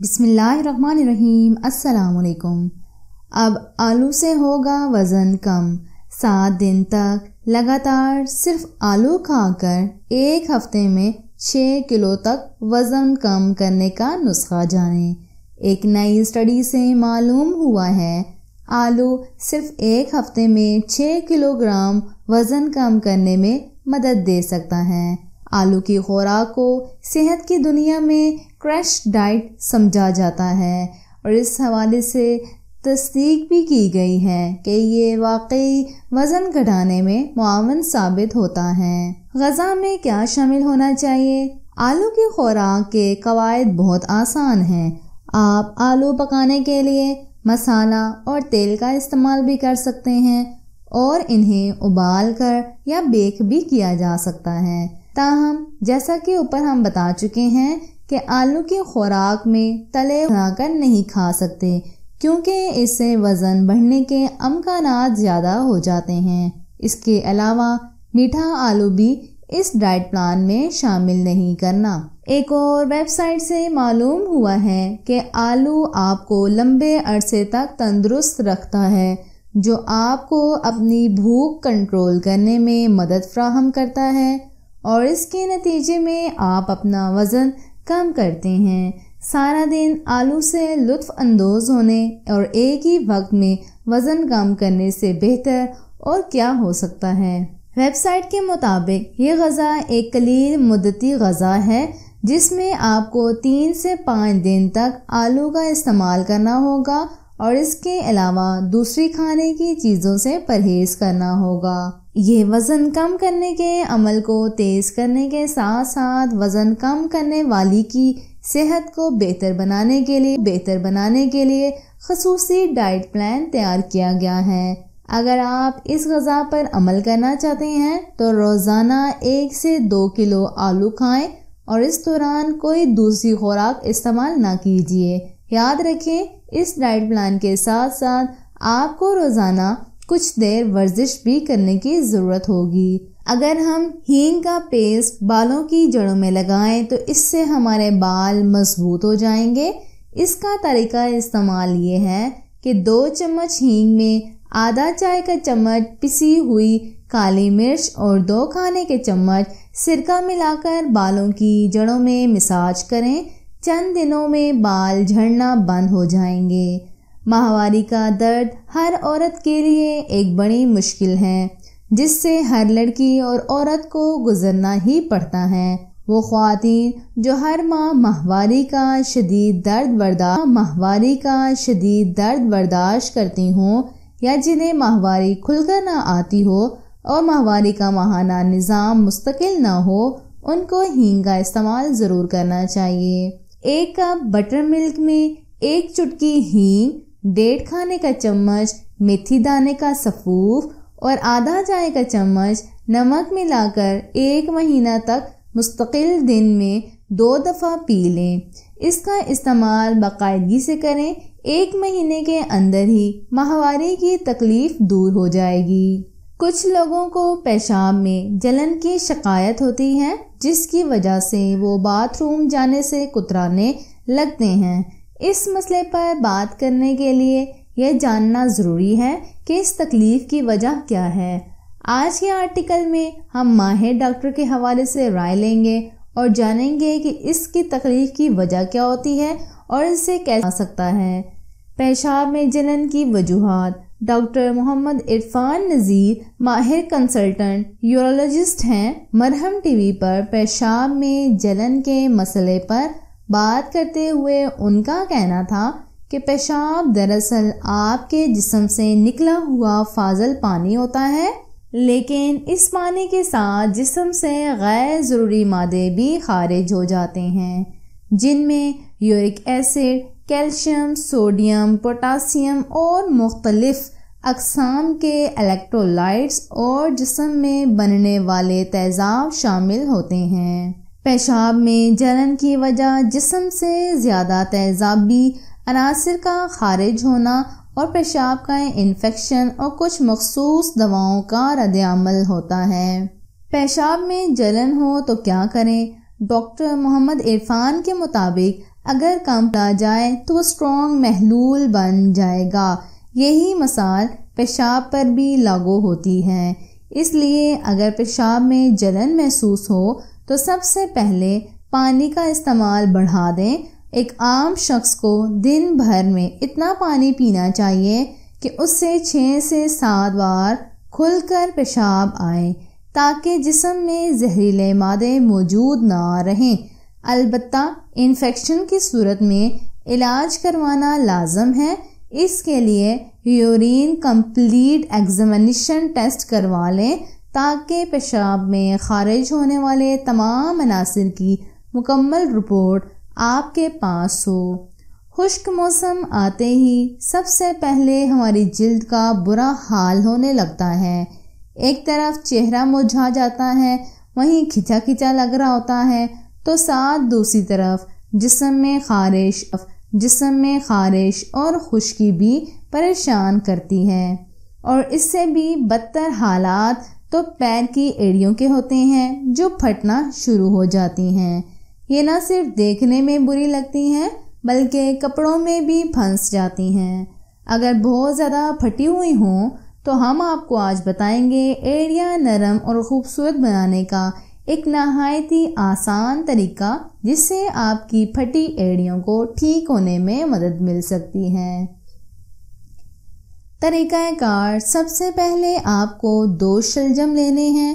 बिसमीम असलकुम अब आलू से होगा वज़न कम सात दिन तक लगातार सिर्फ आलू खाकर एक हफ्ते में छः किलो तक वज़न कम करने का नुस्खा जानें एक नई स्टडी से मालूम हुआ है आलू सिर्फ एक हफ्ते में छः किलोग्राम वज़न कम करने में मदद दे सकता है आलू की खुराक को सेहत की दुनिया में क्रैश डाइट समझा जाता है और इस हवाले से तस्दीक भी की गई है कि ये वाकई वज़न घटाने में मुआवन साबित होता है गज़ा में क्या शामिल होना चाहिए आलू की खुराक के कवायद बहुत आसान हैं आप आलू पकाने के लिए मसाला और तेल का इस्तेमाल भी कर सकते हैं और इन्हें उबाल कर या बेक भी किया जा सकता है ताहम जैसा कि ऊपर हम बता चुके हैं कि आलू की खुराक में तले बनाकर नहीं खा सकते क्योंकि इससे वज़न बढ़ने के अमकान ज़्यादा हो जाते हैं इसके अलावा मीठा आलू भी इस डाइट प्लान में शामिल नहीं करना एक और वेबसाइट से मालूम हुआ है कि आलू आपको लंबे अरसे तक तंदुरुस्त रखता है जो आपको अपनी भूख कंट्रोल करने में मदद फ्राहम करता है और इसके नतीजे में आप अपना वज़न कम करते हैं सारा दिन आलू से लुत्फ़ अंदोज़ होने और एक ही वक्त में वज़न कम करने से बेहतर और क्या हो सकता है वेबसाइट के मुताबिक ये गज़ा एक कलील मुद्दती गज़ा है जिसमें आपको तीन से पाँच दिन तक आलू का इस्तेमाल करना होगा और इसके अलावा दूसरी खाने की चीज़ों से परहेज़ करना होगा ये वज़न कम करने के अमल को तेज़ करने के साथ साथ वज़न कम करने वाली की सेहत को बेहतर बनाने के लिए बेहतर बनाने के लिए खसूस डाइट प्लान तैयार किया गया है अगर आप इस गज़ा पर अमल करना चाहते हैं तो रोज़ाना एक से दो किलो आलू खाएं और इस दौरान कोई दूसरी खुराक इस्तेमाल ना कीजिए याद रखें इस डाइट प्लान के साथ साथ आपको रोज़ाना कुछ देर वर्जिश भी करने की ज़रूरत होगी अगर हम हींग का पेस्ट बालों की जड़ों में लगाएं तो इससे हमारे बाल मजबूत हो जाएंगे इसका तरीका इस्तेमाल ये है कि दो चम्मच हींग में आधा चाय का चम्मच पिसी हुई काली मिर्च और दो खाने के चम्मच सिरका मिलाकर बालों की जड़ों में मिसाज करें चंद दिनों में बाल झड़ना बंद हो जाएंगे माहवारी का दर्द हर औरत के लिए एक बड़ी मुश्किल है जिससे हर लड़की और औरत को गुजरना ही पड़ता है वो खातन जो हर माह माहवारी का शदीद दर्द बर्दाश्त माहवारी का शदीद दर्द बर्दाश्त करती हों या जिन्हें माहवारी खुलकर ना आती हो और माहवारी का माहाना निज़ाम मुस्तकिल ना हो उनको हींग का इस्तेमाल ज़रूर करना चाहिए एक कप बटर मिल्क में एक चुटकी हींग डेढ़ खाने का चम्मच मेथी दाने का सफूफ और आधा चाय का चम्मच नमक मिलाकर एक महीना तक मुस्तकिल दिन में दो दफ़ा पी लें इसका इस्तेमाल बाकायदगी से करें एक महीने के अंदर ही माहवारी की तकलीफ़ दूर हो जाएगी कुछ लोगों को पेशाब में जलन की शिकायत होती है जिसकी वजह से वो बाथरूम जाने से कुतराने लगते हैं इस मसले पर बात करने के लिए यह जानना ज़रूरी है कि इस तकलीफ़ की वजह क्या है आज के आर्टिकल में हम माहिर डॉक्टर के हवाले से राय लेंगे और जानेंगे कि इसकी तकलीफ़ की वजह क्या होती है और इसे कैसे आ सकता है पेशाब में जलन की वजूहत डॉक्टर मोहम्मद इरफान नज़ीर माहिर कंसल्टेंट यूरोलॉजिस्ट हैं मरहम टीवी पर पेशाब में जलन के मसले पर बात करते हुए उनका कहना था कि पेशाब दरअसल आपके जिसम से निकला हुआ फाजल पानी होता है लेकिन इस पानी के साथ जिसम से गैर ज़रूरी मादे भी खारिज हो जाते हैं जिनमें uric acid calcium sodium potassium और मुख्तलफ़ अकसाम के इलेक्ट्रोलाइट्स और जिसम में बनने वाले तेज़ाब शामिल होते हैं पेशाब में जलन की वजह जिसम से ज़्यादा तेजाबी अनासर का खारिज होना और पेशाब का इन्फेक्शन और कुछ मखसूस दवाओं का रदल होता है पेशाब में जलन हो तो क्या करें डॉक्टर मोहम्मद इरफान के मुताबिक अगर कम आ जाए तो वो स्ट्रॉन्ग महलूल बन जाएगा यही मसाल पेशाब पर भी लागू होती है इसलिए अगर पेशाब में जलन महसूस हो तो सबसे पहले पानी का इस्तेमाल बढ़ा दें एक आम शख्स को दिन भर में इतना पानी पीना चाहिए कि उससे छः से सात बार खुलकर पेशाब आए ताकि जिसम में जहरीले मादे मौजूद ना रहें अलबत् इन्फेक्शन की सूरत में इलाज करवाना लाजम है इसके लिए यूरिन कंप्लीट एग्जामिनेशन टेस्ट करवा लें ताकि पेशाब में खारिज होने वाले तमाम अनासर की मुकम्मल रिपोर्ट आपके पास हो खुश्क मौसम आते ही सबसे पहले हमारी जल्द का बुरा हाल होने लगता है एक तरफ चेहरा मुरझा जाता है वहीं खिंचा खिंचा लग रहा होता है तो साथ दूसरी तरफ जिसम में खारिश जिसम में खारिश और खुश्की भी परेशान करती है और इससे भी बदतर हालात तो पैर की एड़ियों के होते हैं जो फटना शुरू हो जाती हैं ये ना सिर्फ देखने में बुरी लगती हैं बल्कि कपड़ों में भी फंस जाती हैं अगर बहुत ज़्यादा फटी हुई हों तो हम आपको आज बताएंगे एड़िया नरम और ख़ूबसूरत बनाने का एक नहायत ही आसान तरीका जिससे आपकी फटी एड़ियों को ठीक होने में मदद मिल सकती है तरीक़ाकार सबसे पहले आपको दो शलजम लेने हैं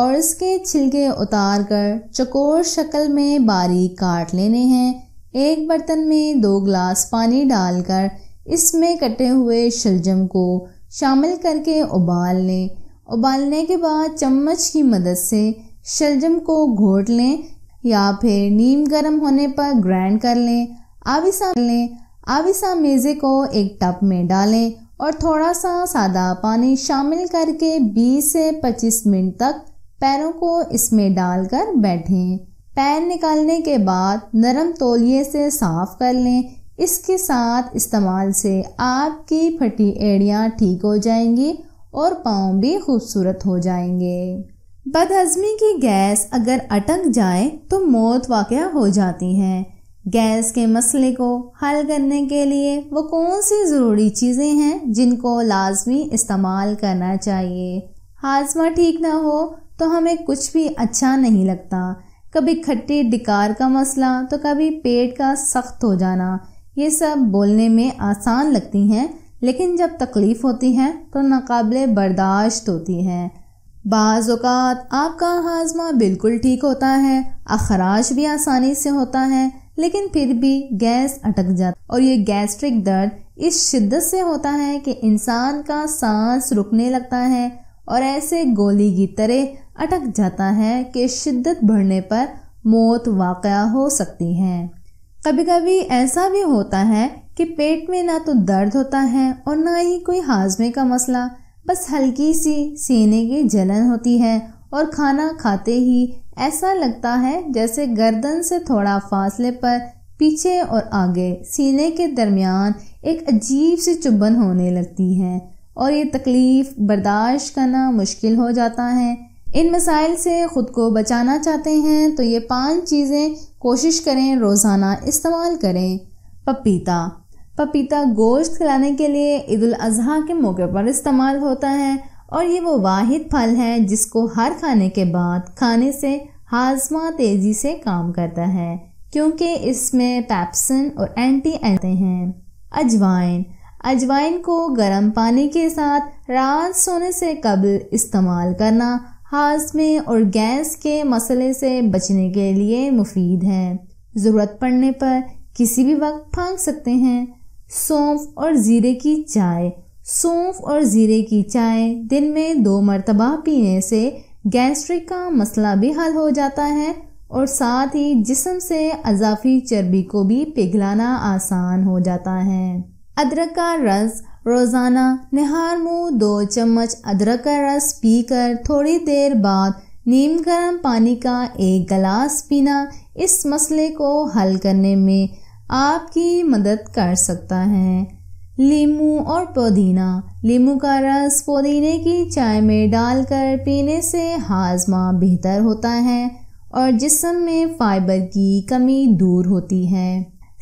और इसके छिलके उतार कर चकोर शक्ल में बारीक काट लेने हैं एक बर्तन में दो ग्लास पानी डालकर इसमें कटे हुए शलजम को शामिल करके उबाल लें उबालने के बाद चम्मच की मदद से शलजम को घोट लें या फिर नीम गर्म होने पर ग्राइंड कर लें आविसा लें आविसा मेज़े को एक टप में डालें और थोड़ा सा सादा पानी शामिल करके 20 से 25 मिनट तक पैरों को इसमें डालकर बैठें पैर निकालने के बाद नरम तोलिए से साफ कर लें इसके साथ इस्तेमाल से आपकी फटी एड़ियाँ ठीक हो जाएंगी और पाँव भी खूबसूरत हो जाएंगे बदहजमी की गैस अगर अटक जाए तो मौत वाक़ हो जाती है गैस के मसले को हल करने के लिए वो कौन सी ज़रूरी चीज़ें हैं जिनको लाजमी इस्तेमाल करना चाहिए हाजमा ठीक ना हो तो हमें कुछ भी अच्छा नहीं लगता कभी खट्टी डिकार का मसला तो कभी पेट का सख्त हो जाना ये सब बोलने में आसान लगती हैं लेकिन जब तकलीफ़ होती है तो नाकबले बर्दाश्त होती है बाज़ात आपका हाजमा बिल्कुल ठीक होता है अखराज भी आसानी से होता है लेकिन फिर भी गैस अटक जाती और ये गैस्ट्रिक दर्द इस शिद्दत से होता है कि इंसान का सांस रुकने लगता है और ऐसे गोली की तरह अटक जाता है कि शिद्दत बढ़ने पर मौत वाक़ हो सकती है कभी कभी ऐसा भी होता है कि पेट में ना तो दर्द होता है और ना ही कोई हाजमे का मसला बस हल्की सी सीने की जलन होती है और खाना खाते ही ऐसा लगता है जैसे गर्दन से थोड़ा फासले पर पीछे और आगे सीने के दरमियान एक अजीब सी चुभन होने लगती है और ये तकलीफ़ बर्दाश्त करना मुश्किल हो जाता है इन मसाइल से ख़ुद को बचाना चाहते हैं तो ये पांच चीज़ें कोशिश करें रोज़ाना इस्तेमाल करें पपीता पपीता गोश्त खिलाने के लिए ईद अजहा के मौके पर इस्तेमाल होता है और ये वो वाहिद फल है जिसको हर खाने के बाद खाने से हाजमा तेज़ी से काम करता है क्योंकि इसमें पैप्सन और एंटी आते हैं अजवाइन अजवाइन को गर्म पानी के साथ रात सोने से कबल इस्तेमाल करना हाजमे और गैस के मसले से बचने के लिए मुफीद है ज़रूरत पड़ने पर किसी भी वक्त फांक सकते हैं सौंफ और ज़ीरे की चाय सौंफ और ज़ीरे की चाय दिन में दो मरतबा पीने से गैस्ट्रिक का मसला भी हल हो जाता है और साथ ही जिसम से अजाफी चर्बी को भी पिघलाना आसान हो जाता है अदरक का रस रोज़ाना निहार मुँह दो चम्मच अदरक का रस पीकर थोड़ी देर बाद नीम गर्म पानी का एक गिलास पीना इस मसले को हल करने में आपकी मदद कर सकता है लीमू और पुदीना लीमू का रस पुदीने की चाय में डालकर पीने से हाजमा बेहतर होता है और जिसम में फाइबर की कमी दूर होती है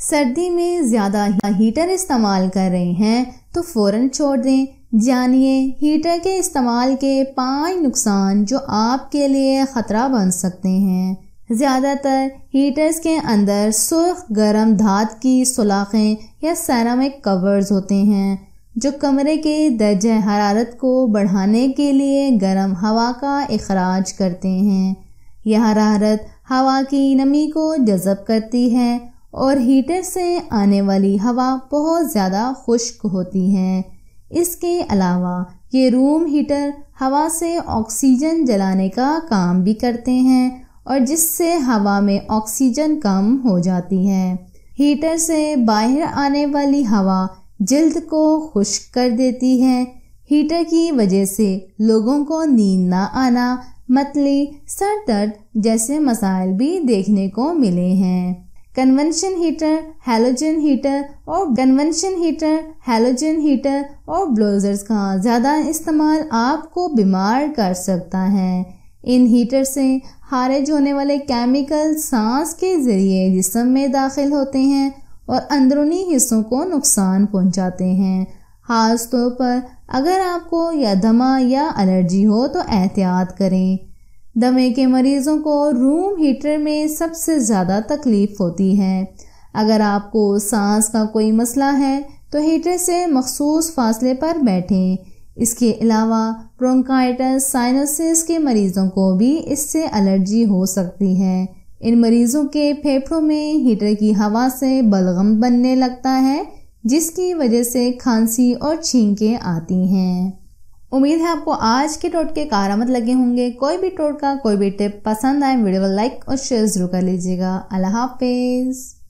सर्दी में ज़्यादा हीटर इस्तेमाल कर रहे हैं तो फ़ौर छोड़ दें जानिए हीटर के इस्तेमाल के पांच नुकसान जो आपके लिए ख़तरा बन सकते हैं ज़्यादातर हीटर्स के अंदर सुर्ख गर्म धात की सलाखें या सैरामिक कवर्स होते हैं जो कमरे के दर्ज हरारत को बढ़ाने के लिए गर्म हवा का अखराज करते हैं यह हरारत हवा की नमी को जज़ब करती है और हीटर से आने वाली हवा बहुत ज़्यादा खुश्क होती है इसके अलावा ये रूम हीटर हवा से ऑक्सीजन जलाने का काम भी करते हैं और जिससे हवा में ऑक्सीजन कम हो जाती है हीटर से बाहर आने वाली हवा जल्द को खुश्क कर देती है हीटर की वजह से लोगों को नींद ना आना मतली सर दर्द जैसे मसाइल भी देखने को मिले हैं कन्वेंशन हीटर हेलोजन हीटर और कन्वेंशन हीटर हेलोजन हीटर और ब्लोजर्स का ज़्यादा इस्तेमाल आपको बीमार कर सकता है इन हीटर से खारिज होने वाले केमिकल सांस के ज़रिए जिसम में दाखिल होते हैं और अंदरूनी हिस्सों को नुकसान पहुंचाते हैं ख़ास तौर पर अगर आपको या दमा या एलर्जी हो तो एहतियात करें दमे के मरीज़ों को रूम हीटर में सबसे ज़्यादा तकलीफ़ होती है अगर आपको सांस का कोई मसला है तो हीटर से मखसूस फासले पर बैठें इसके अलावा प्रोंकाइटस साइनसिस के मरीजों को भी इससे एलर्जी हो सकती है इन मरीजों के फेफड़ों में हीटर की हवा से बलगम बनने लगता है जिसकी वजह से खांसी और छींकें आती हैं उम्मीद है आपको आज के टोटके आमद लगे होंगे कोई भी टोटका कोई भी टिप पसंद आए वीडियो को लाइक और शेयर ज़रूर कर लीजिएगा अल्लाह हाफिज़